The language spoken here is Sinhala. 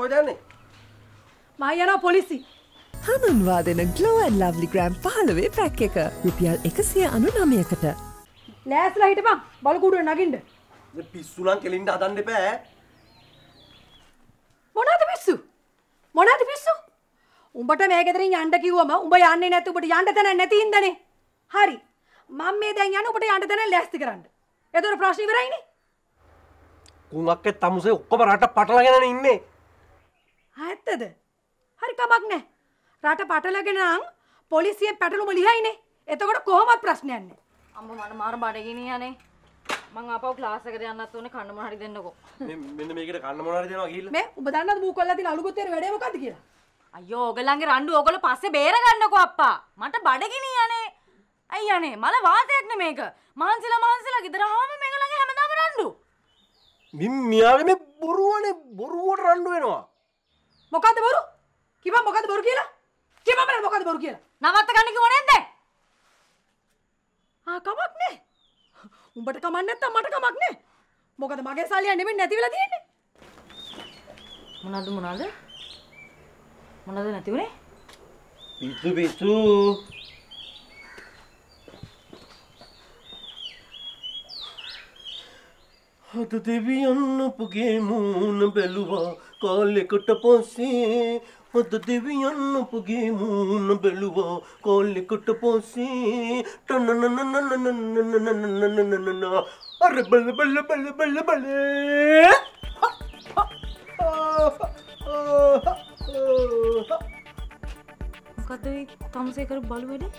කොහෙද යන්නේ? මම යනවා පොලිසි. හඳුන්වා දෙන Glow and Lovely Gram 15 pack එක රුපියල් 199කට. ලෑස්තිලා හිටපන් බලුකුඩුවේ නගින්න. පිස්සුලන් කෙලින්ට හදන්න එපා ඈ. මොනවද පිස්සු? මොනවද පිස්සු? උඹට මේ ගෙදරින් යන්න කිව්වම උඹ යන්නේ නැත්නම් උඹට යන්න තැන නැති ඉඳනේ. හරි. මම මේ දැන් යන්නේ උඹට යන්න තැන ලෑස්ති කරන්න. එතකොට ප්‍රශ්න ඉවරයිනේ. කුණක්කේ තමුසේ ඔක්කොම රට පටලගෙන ඉන්නේ. ඇත්තද හරි කමක් නෑ රට පටලගෙනං පොලිසියෙන් පැටලුම ලිහයිනේ එතකොට කොහොමත් ප්‍රශ්නයන්නේ අම්ම මන මාර බඩගෙන යනේ මං අපව ක්ලාස් එකට යන්නත් ඕනේ කන්න මොන හරි දෙන්නකෝ මෙන්න මේකට කන්න මොන හරි දෙනවා ගිහිල්ලා මේ ඔබ දන්නවද මූ කොල්ලා තියෙන අලුගොත්තේ වැඩේ මොකද්ද කියලා අයියෝ ඔයගලන්ගේ රණ්ඩු ඔයගොල්ලෝ පස්සේ බේර ගන්නකෝ අප්පා මට බඩගිනි යනේ ඇයි යනේ මල වාතයක්නේ මේක මහන්සිලා මහන්සිලා ගෙදර ආවම මේගොල්ලන්ගේ හැමදාම රණ්ඩු මින් මියාගේ මේ බොරුවනේ බොරුවට රණ්ඩු වෙනවා මොකද බොරු කිව මොකද බොරු කියලා කිව මම මොකද බොරු කියලා නවත්ත ගන්න කිව්ව නේද ආ කමක් නෑ උඹට කමක් නැත්තම් මට කමක් නෑ මොකද මගේ සල්ලිය නෙමෙයි නැති වෙලා තියෙන්නේ මොනවද මොනවද මොනවද නැති උනේ පිස්සු පිස්සු හද දෙවියන් අපගේ මූණ බැලුවා කාලෙකට පොස්සේ හොද දෙවියන්න පුගේ මූුණ බැලුවා කොල්ලෙකට පොස්සේ ටනනනනනනනනනනනනනන අර බල බල බල බල බල මොකද තම්සේ කර බලු වැඩේ